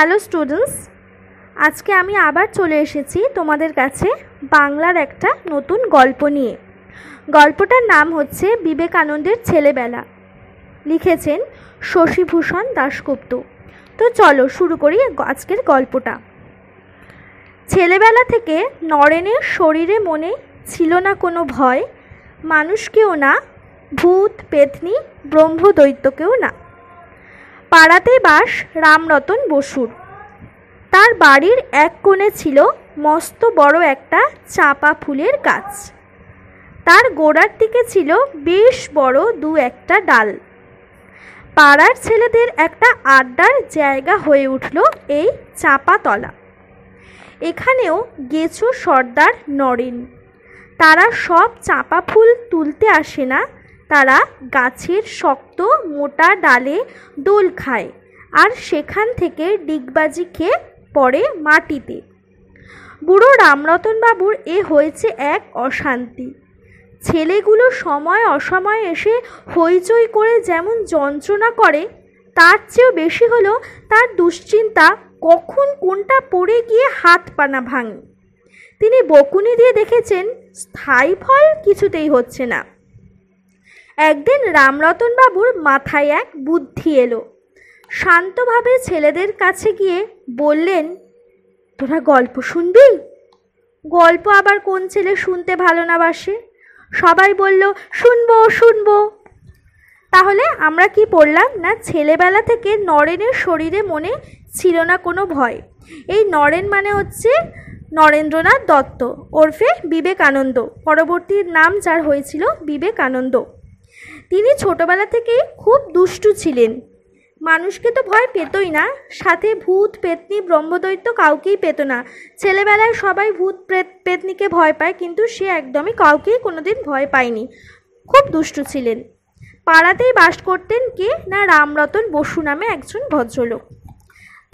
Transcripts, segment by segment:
hello students আজকে আমি আবার চলে এসেছি তোমাদের কাছে বাংলার একটা নতুন গল্প নিয়ে গল্পটার নাম হচ্ছে বিবেকানন্দের ছেলেবেলা লিখেছেন শশীভূষণ দাশগুপ্ত তো চলো শুরু করি আজকের গল্পটা ছেলেবেলা থেকে নরেনের শরীরে মনে ছিল না কোনো ভয় মানুষকেও না ভূত পেতনি ব্রহ্মদৈত্যকেও না পাড়াতে বাস রামরতন বসুর তার বাড়ির এক কোণে ছিল মস্ত বড় একটা চাপা ফুলের গাছ তার গোড়ার দিকে ছিল বেশ বড় দু একটা ডাল পাড়ার ছেলেদের একটা আড্ডার জায়গা হয়ে উঠল এই তলা এখানেও গেছো সর্দার নরেন তারা সব চাপা ফুল তুলতে আসে না তারা গাছের শক্ত মোটা ডালে দোল খায় আর সেখান থেকে ডিগবাজি খেয়ে পড়ে মাটিতে বুড়ো রামরতন বাবুর এ হয়েছে এক অশান্তি ছেলেগুলো সময় অসময় এসে হইচই করে যেমন যন্ত্রণা করে তার চেয়েও বেশি হলো তার দুশ্চিন্তা কখন কোনটা পড়ে গিয়ে হাত পানা ভাঙে তিনি বকুনি দিয়ে দেখেছেন স্থায়ী ফল কিছুতেই হচ্ছে না একদিন রামরতন বাবুর মাথায় এক বুদ্ধি এলো শান্তভাবে ছেলেদের কাছে গিয়ে বললেন তোরা গল্প শুনবি গল্প আবার কোন ছেলে শুনতে ভালো না বাসে সবাই বলল শুনবো শুনবো তাহলে আমরা কি পড়লাম না ছেলেবেলা থেকে নরেনের শরীরে মনে ছিল না কোনো ভয় এই নরেন মানে হচ্ছে নরেন্দ্রনাথ দত্ত ওরফে বিবেকানন্দ পরবর্তী নাম যার হয়েছিল বিবেকানন্দ তিনি ছোটবেলা থেকেই খুব দুষ্টু ছিলেন মানুষকে তো ভয় পেতই না সাথে ভূত পেতনি ব্রহ্মদৈত্য কাউকেই পেত না ছেলেবেলায় সবাই ভূত প্রেত পেতনিকে ভয় পায় কিন্তু সে একদমই কাউকেই কোনোদিন ভয় পায়নি খুব দুষ্টু ছিলেন পাড়াতেই বাস করতেন কে না রামরতন বসু নামে একজন ভদ্রলোক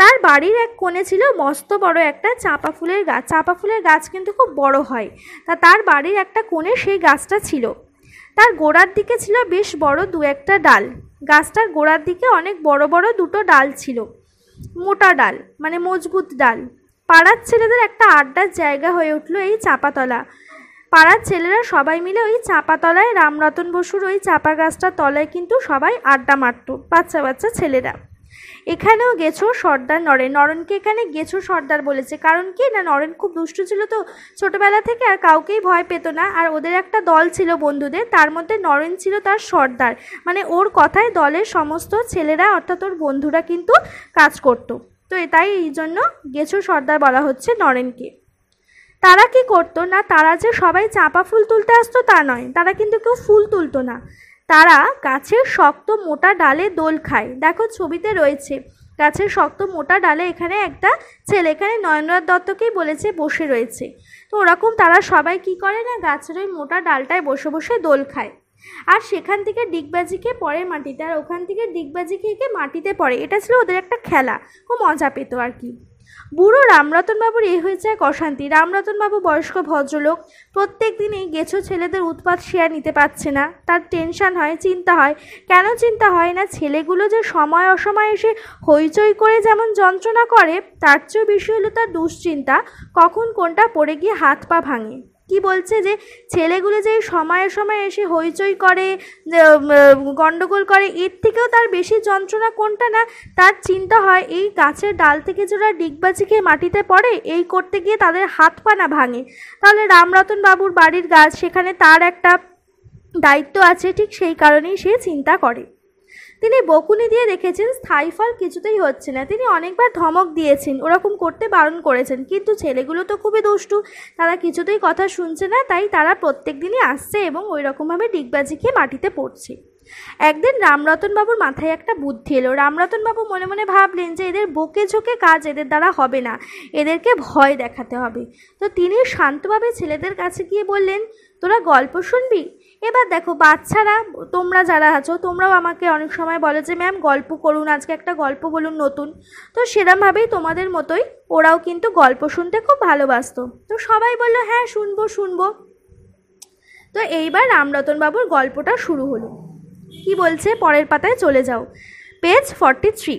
তার বাড়ির এক কোণে ছিল মস্ত বড় একটা চাঁপা ফুলের গাছ চাঁপা ফুলের গাছ কিন্তু খুব বড় হয় তা তার বাড়ির একটা কোণে সেই গাছটা ছিল তার গোড়ার দিকে ছিল বেশ বড় দু একটা ডাল গাছটার গোড়ার দিকে অনেক বড় বড় দুটো ডাল ছিল মোটা ডাল মানে মজবুত ডাল পাড়ার ছেলেদের একটা আড্ডার জায়গা হয়ে উঠলো এই চাপাতলা পাড়ার ছেলেরা সবাই মিলে ওই চাপাতলায় রামরতন বসুর ওই চাপা গাছটার তলায় কিন্তু সবাই আড্ডা মারত বাচ্চা বাচ্চা ছেলেরা এখানেও গেছো সর্দার নরেন নরেনকে এখানে গেছো সর্দার বলেছে কারণ কি না নরেন খুব দুষ্টু ছিল তো ছোটোবেলা থেকে আর কাউকেই ভয় পেত না আর ওদের একটা দল ছিল বন্ধুদের তার মধ্যে নরেন ছিল তার সর্দার মানে ওর কথায় দলের সমস্ত ছেলেরা অর্থাৎ ওর বন্ধুরা কিন্তু কাজ করতো তো তাই এই জন্য গেছো সর্দার বলা হচ্ছে নরেনকে তারা কি করতো না তারা যে সবাই চাঁপা ফুল তুলতে আসতো তা নয় তারা কিন্তু কেউ ফুল তুলতো না তারা গাছের শক্ত মোটা ডালে দোল খায় দেখো ছবিতে রয়েছে গাছের শক্ত মোটা ডালে এখানে একটা ছেলে এখানে নয়নরাজ দত্তকেই বলেছে বসে রয়েছে তো ওরকম তারা সবাই কি করে না গাছের ওই মোটা ডালটায় বসে বসে দোল খায় আর সেখান থেকে ডিগবাজি খেয়ে পড়ে মাটিতে আর ওখান থেকে ডিগবাজি খেয়ে মাটিতে পড়ে এটা ছিল ওদের একটা খেলা খুব মজা পেতো আর কি বুড়ো রামরতনবাবুর এ হয়ে যায় অশান্তি রামরতনবাবু বয়স্ক ভদ্রলোক প্রত্যেক দিনই গেছো ছেলেদের উৎপাত শেয়ার নিতে পারছে না তার টেনশান হয় চিন্তা হয় কেন চিন্তা হয় না ছেলেগুলো যে সময় অসময় এসে হইচই করে যেমন যন্ত্রণা করে তার চেয়েও বেশি হলো তার দুশ্চিন্তা কখন কোনটা পড়ে গিয়ে হাত পা ভাঙে কি বলছে যে ছেলেগুলো যে সময়ে সময়ে এসে হইচই করে গণ্ডগোল করে এর থেকেও তার বেশি যন্ত্রণা কোনটা না তার চিন্তা হয় এই গাছের ডাল থেকে যারা ডিগবাজি খেয়ে মাটিতে পড়ে এই করতে গিয়ে তাদের হাত পা না ভাঙে তাহলে রামরতন বাবুর বাড়ির গাছ সেখানে তার একটা দায়িত্ব আছে ঠিক সেই কারণেই সে চিন্তা করে তিনি বকুনি দিয়ে রেখেছেন স্থায়ী ফল কিছুতেই হচ্ছে না তিনি অনেকবার ধমক দিয়েছেন ওরকম করতে বারণ করেছেন কিন্তু ছেলেগুলো তো খুবই দুষ্টু তারা কিছুতেই কথা শুনছে না তাই তারা প্রত্যেক দিনই আসছে এবং ওই রকমভাবে ডিগবাজি খেয়ে মাটিতে পড়ছে একদিন রামরতনবাবুর মাথায় একটা বুদ্ধি এলো রামরতনবাবু মনে মনে ভাবলেন যে এদের বকে ঝোঁকে কাজ এদের দ্বারা হবে না এদেরকে ভয় দেখাতে হবে তো তিনি শান্তভাবে ছেলেদের কাছে গিয়ে বললেন তোরা গল্প শুনবি এবার দেখো বাচ্চারা তোমরা যারা আছো তোমরাও আমাকে অনেক সময় বলে যে ম্যাম গল্প করুন আজকে একটা গল্প বলুন নতুন তো সেরমভাবেই তোমাদের মতোই ওরাও কিন্তু গল্প শুনতে খুব ভালোবাসত তো সবাই বললো হ্যাঁ শুনবো শুনবো তো এইবার রামরতনবাবুর গল্পটা শুরু হলো কি বলছে পরের পাতায় চলে যাও পেজ ফর্টি থ্রি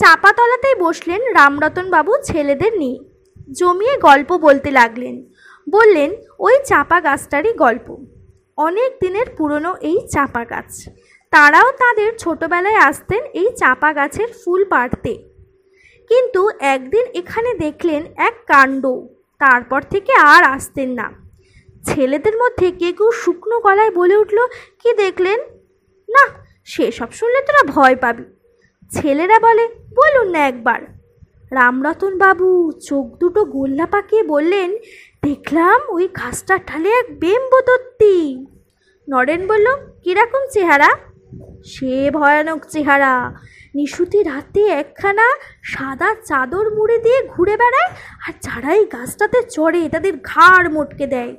চাপাতলাতেই বসলেন রামরতনবাবু ছেলেদের নিয়ে জমিয়ে গল্প বলতে লাগলেন বললেন ওই চাপা গাছটারই গল্প অনেক দিনের পুরনো এই চাপা গাছ তারাও তাদের ছোটবেলায় আসতেন এই চাপা গাছের ফুল পাড়তে কিন্তু একদিন এখানে দেখলেন এক কাণ্ড তারপর থেকে আর আসতেন না ছেলেদের মধ্যে কে কেউ শুকনো গলায় বলে উঠল কি দেখলেন না সেসব শুনলে তোরা ভয় পাবি ছেলেরা বলে বলুন না একবার রামরতন বাবু চোখ দুটো গোল্লা পাকিয়ে বললেন দেখলাম ওই ঘাসটার ঠালে এক বেম্বদত্তি নরেন বলল কীরকম চেহারা সে ভয়ানক চেহারা নিশুতি রাতে একখানা সাদা চাদর মুড়ে দিয়ে ঘুরে বেড়ায় আর যারাই গাছটাতে চড়ে তাদের ঘাড় মটকে দেয়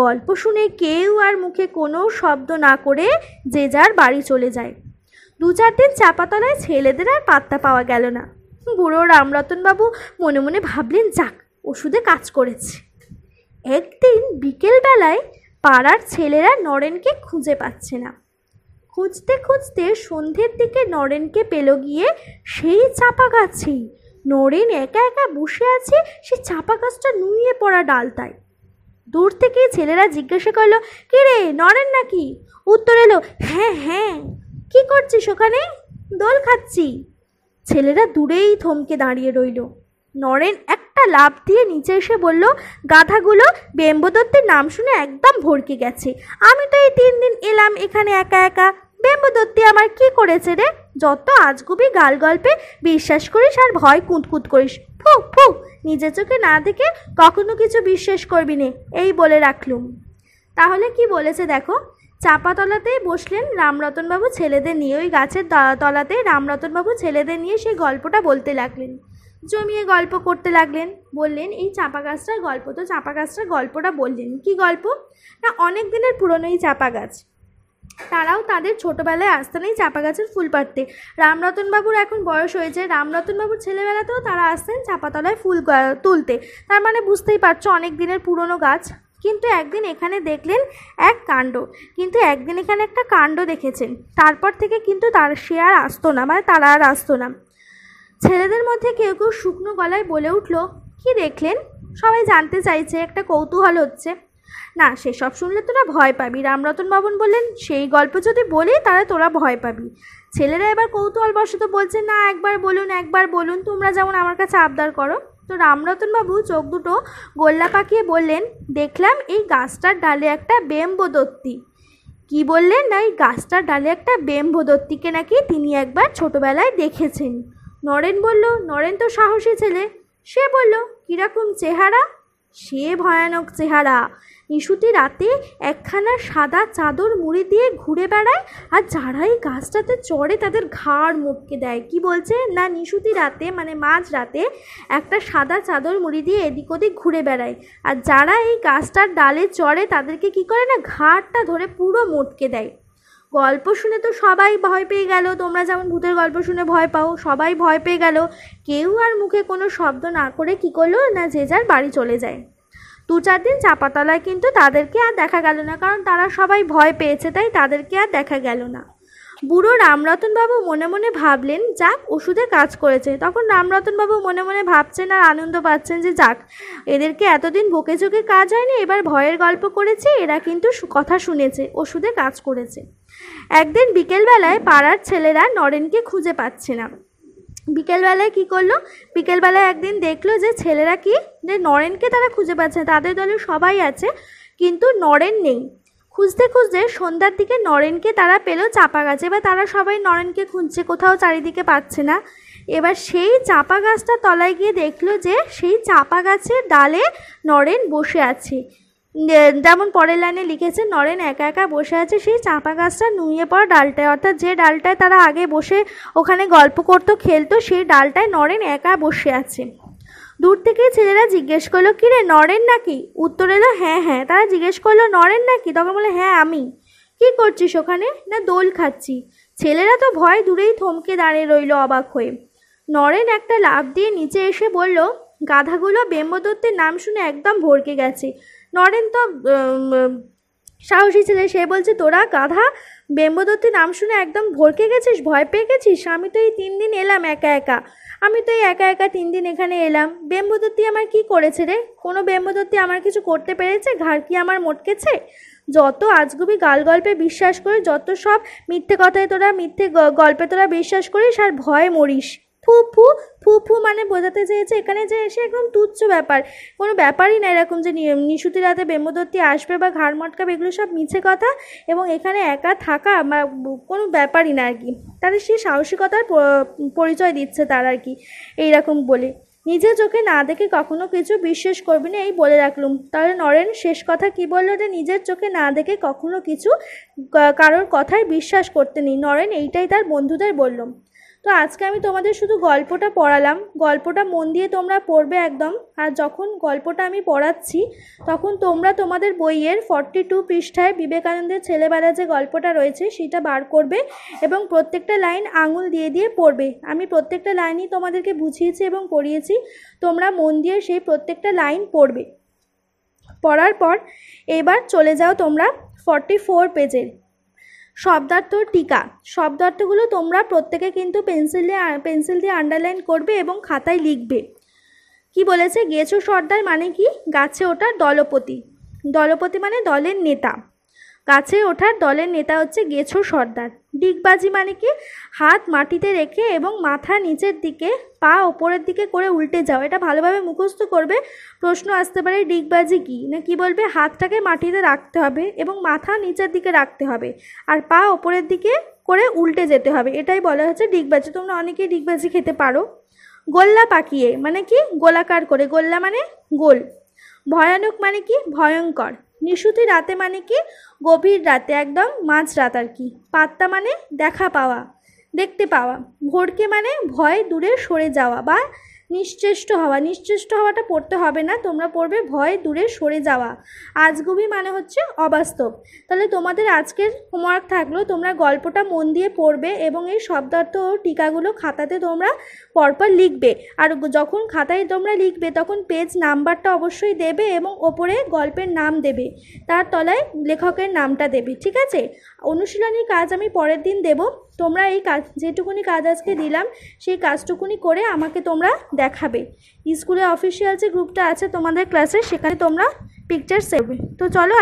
গল্প শুনে কেউ আর মুখে কোনো শব্দ না করে যে যার বাড়ি চলে যায় দু চার দিন চাপাতলায় ছেলেদের আর পাত্তা পাওয়া গেল না বুড়ো রামরতনবাবু মনে মনে ভাবলেন যাক ওষুধে কাজ করেছে একদিন বিকেলবেলায় পাড়ার ছেলেরা নরেনকে খুঁজে পাচ্ছে না খুঁজতে খুঁজতে সন্ধ্যের দিকে নরেনকে পেল গিয়ে সেই চাপা গাছেই নরেন একা একা বসে আছে সে চাপা গাছটা নুয়ে পড়া ডালতায় দূর থেকে ছেলেরা জিজ্ঞাসা করলো কে রে নরেন নাকি উত্তর এলো হ্যাঁ হ্যাঁ কি করছিস ওখানে দোল খাচ্ছি ছেলেরা দূরেই থমকে দাঁড়িয়ে রইল নরেন একটা লাভ দিয়ে নিচে এসে বলল গাধাগুলো বেম্বদত্তের নাম শুনে একদম ভরকে গেছে আমি তো এই তিন দিন এলাম এখানে একা একা বেম্বদত্তি আমার কি করেছে রে যত আজগুবি গাল গল্পে বিশ্বাস করিস আর ভয় কুঁতকুত করিস ফুক ফুক নিজের চোখে না দেখে কখনো কিছু বিশ্বাস করবি নে এই বলে রাখলুম তাহলে কি বলেছে দেখো চাপাতলাতেই বসলেন রামরতনবাবু ছেলেদের নিয়ে ওই গাছের তলাতে রামরতনবাবু ছেলেদের নিয়ে সেই গল্পটা বলতে লাগলেন জমিয়ে গল্প করতে লাগলেন বললেন এই চাপা গাছটার গল্প তো চাপা গাছটার গল্পটা বললেন কি গল্প না অনেক দিনের পুরনো এই চাপা গাছ তারাও তাদের ছোটোবেলায় আসতেন এই চাপা গাছের ফুল পাড়তে রামরতনবাবুর এখন বয়স হয়েছে রামরতনবাবুর ছেলেবেলাতেও তারা আসতেন চাপাতলায় ফুল তুলতে তার মানে বুঝতেই পারছো অনেক দিনের পুরনো গাছ কিন্তু একদিন এখানে দেখলেন এক কাণ্ড কিন্তু একদিন এখানে একটা কাণ্ড দেখেছেন তারপর থেকে কিন্তু তার সে আর আসতো না মানে তারা আর আসতো না ছেলেদের মধ্যে কেউ কেউ শুকনো গলায় বলে উঠল কি দেখলেন সবাই জানতে চাইছে একটা কৌতূহল হচ্ছে না সেসব শুনলে তোরা ভয় পাবি রামরতন বাবন বললেন সেই গল্প যদি বলি তাহলে তোরা ভয় পাবি ছেলেরা এবার কৌতূহলবশত বলছে না একবার বলুন একবার বলুন তোমরা যেমন আমার কাছে আবদার করো তো রামরতনবাবু চোখ দুটো গোল্লা পাকিয়ে বললেন দেখলাম এই গাছটার ডালে একটা বেম্বদত্তি কি বললেন না এই গাছটার ডালে একটা বেম্বদত্তিকে নাকি তিনি একবার ছোটোবেলায় দেখেছেন নরেন বলল নরেন তো সাহসী ছেলে সে বলল কীরকম চেহারা সে ভয়ানক চেহারা নিশুতি রাতে একখানা সাদা চাদর মুড়ি দিয়ে ঘুরে বেড়ায় আর যারাই গাছটাতে চড়ে তাদের ঘাড় মুটকে দেয় কি বলছে না নিশুতি রাতে মানে মাঝ রাতে একটা সাদা চাদর মুড়ি দিয়ে এদিক ওদিক ঘুরে বেড়ায় আর যারা এই গাছটার ডালে চড়ে তাদেরকে কি করে না ঘাড়টা ধরে পুরো মুটকে দেয় গল্প শুনে তো সবাই ভয় পেয়ে গেল তোমরা যেমন ভূতের গল্প শুনে ভয় পাও সবাই ভয় পেয়ে গেল কেউ আর মুখে কোনো শব্দ না করে কি করলো না যে যার বাড়ি চলে যায় দু চার দিন চাপাতলায় কিন্তু তাদেরকে আর দেখা গেল না কারণ তারা সবাই ভয় পেয়েছে তাই তাদেরকে আর দেখা গেল না বুড়ো রামরতনবাবু মনে মনে ভাবলেন যাক ওষুধে কাজ করেছে তখন রামরতনবাবু মনে মনে ভাবছেন আর আনন্দ পাচ্ছেন যে যাক এদেরকে এতদিন বকে চোখে কাজ হয়নি এবার ভয়ের গল্প করেছে এরা কিন্তু কথা শুনেছে ওষুধে কাজ করেছে একদিন বিকেলবেলায় পাড়ার ছেলেরা নরেনকে খুঁজে পাচ্ছে না বিকেলবেলায় কি করলো বিকেলবেলায় একদিন দেখলো যে ছেলেরা কি যে নরেনকে তারা খুঁজে পাচ্ছে না তাদের দলে সবাই আছে কিন্তু নরেন নেই খুঁজতে খুঁজতে সন্ধ্যার দিকে নরেনকে তারা পেল চাপা গাছে এবার তারা সবাই নরেনকে খুঁজছে কোথাও চারিদিকে পাচ্ছে না এবার সেই চাপা গাছটা তলায় গিয়ে দেখলো যে সেই চাপা গাছের ডালে নরেন বসে আছে যেমন পরের লাইনে লিখেছে নরেন একা একা বসে আছে সেই চাঁপা গাছটা নুয়ে পড়া ডালটায় অর্থাৎ যে ডালটায় তারা আগে বসে ওখানে গল্প করতো খেলতো সেই ডালটায় নরেন একা বসে আছে দূর থেকে ছেলেরা জিজ্ঞেস করলো কিরে নরেন নাকি উত্তর এলো হ্যাঁ হ্যাঁ তারা জিজ্ঞেস করলো নরেন নাকি তখন বলে হ্যাঁ আমি কি করছিস ওখানে না দোল খাচ্ছি ছেলেরা তো ভয় দূরেই থমকে দাঁড়িয়ে রইল অবাক হয়ে নরেন একটা লাভ দিয়ে নিচে এসে বলল গাধাগুলো বেম্বদত্তের নাম শুনে একদম ভরকে গেছে নরেন তো সাহসী ছেলে সে বলছে তোরা গাধা বেম্বদত্তী নাম শুনে একদম ভরকে গেছিস ভয় পেয়ে গেছিস আমি তো এই তিন দিন এলাম একা একা আমি তো এই একা একা তিন দিন এখানে এলাম বেম্বদত্তি আমার কি করেছে রে কোনো বেম্বদত্তী আমার কিছু করতে পেরেছে ঘাড় কি আমার মটকেছে যত আজগুবি গাল গল্পে বিশ্বাস করে যত সব মিথ্যে কথায় তোরা মিথ্যে গল্পে তোরা বিশ্বাস করিস আর ভয়ে মরিস ফু ফু মানে বোঝাতে চেয়েছে এখানে যে এসে একদম তুচ্ছ ব্যাপার কোনো ব্যাপারই না এরকম যে নিশুতি রাতে ব্রহ্মদত্তী আসবে বা ঘাড় মটকাবে এগুলো সব মিছে কথা এবং এখানে একা থাকা বা কোনো ব্যাপারই না আর কি তাদের সেই সাহসিকতার পরিচয় দিচ্ছে তার আর কি এইরকম বলে নিজে চোখে না দেখে কখনো কিছু বিশ্বাস করবি না এই বলে রাখলুম তাহলে নরেন শেষ কথা কি বলল যে নিজের চোখে না দেখে কখনো কিছু কারোর কথায় বিশ্বাস করতে নেই নরেন এইটাই তার বন্ধুদের বললাম তো আজকে আমি তোমাদের শুধু গল্পটা পড়ালাম গল্পটা মন দিয়ে তোমরা পড়বে একদম আর যখন গল্পটা আমি পড়াচ্ছি তখন তোমরা তোমাদের বইয়ের ফর্টি টু পৃষ্ঠায় বিবেকানন্দের ছেলেবেলা যে গল্পটা রয়েছে সেটা বার করবে এবং প্রত্যেকটা লাইন আঙুল দিয়ে দিয়ে পড়বে আমি প্রত্যেকটা লাইনই তোমাদেরকে বুঝিয়েছি এবং পড়িয়েছি তোমরা মন দিয়ে সেই প্রত্যেকটা লাইন পড়বে পড়ার পর এবার চলে যাও তোমরা ফর্টি ফোর পেজের শব্দার্থ টিকা শব্দার্থগুলো তোমরা প্রত্যেকে কিন্তু পেন্সিল দিয়ে পেন্সিল দিয়ে আন্ডারলাইন করবে এবং খাতায় লিখবে কি বলেছে গেছো সর্দার মানে কি গাছে ওটা দলপতি দলপতি মানে দলের নেতা কাছে ওঠার দলের নেতা হচ্ছে গেছো সর্দার ডিগবাজি মানে কি হাত মাটিতে রেখে এবং মাথা নিচের দিকে পা ওপরের দিকে করে উল্টে যাও এটা ভালোভাবে মুখস্থ করবে প্রশ্ন আসতে পারে ডিগবাজি কি না কি বলবে হাতটাকে মাটিতে রাখতে হবে এবং মাথা নিচের দিকে রাখতে হবে আর পা ওপরের দিকে করে উল্টে যেতে হবে এটাই বলা হচ্ছে ডিগবাজি তোমরা অনেকেই ডিগবাজি খেতে পারো গোল্লা পাকিয়ে মানে কি গোলাকার করে গোল্লা মানে গোল ভয়ানক মানে কি ভয়ঙ্কর নিশুতি রাতে মানে কি গভীর রাতে একদম মাঝ রাত আর কি পাত্তা মানে দেখা পাওয়া দেখতে পাওয়া ভোরকে মানে ভয় দূরে সরে যাওয়া বা নিশ্চেষ্ট হওয়া নিশ্চেষ্ট হওয়াটা পড়তে হবে না তোমরা পড়বে ভয় দূরে সরে যাওয়া আজগুবি মানে হচ্ছে অবাস্তব তাহলে তোমাদের আজকের হোমওয়ার্ক থাকলো তোমরা গল্পটা মন দিয়ে পড়বে এবং এই শব্দার্থ ও টিকাগুলো খাতাতে তোমরা পরপর লিখবে আর যখন খাতায় তোমরা লিখবে তখন পেজ নাম্বারটা অবশ্যই দেবে এবং ওপরে গল্পের নাম দেবে তার তলায় লেখকের নামটা দেবে ঠিক আছে অনুশীলনী কাজ আমি পরের দিন দেবো তোমরা এই কাজ যেটুকুনি কাজ আজকে দিলাম সেই কাজটুকুনি করে আমাকে তোমরা দেখাবে স্কুলে অফিসিয়াল যে গ্রুপটা আছে তোমাদের ক্লাসে সেখানে তোমরা পিকচার সেভ তো চলো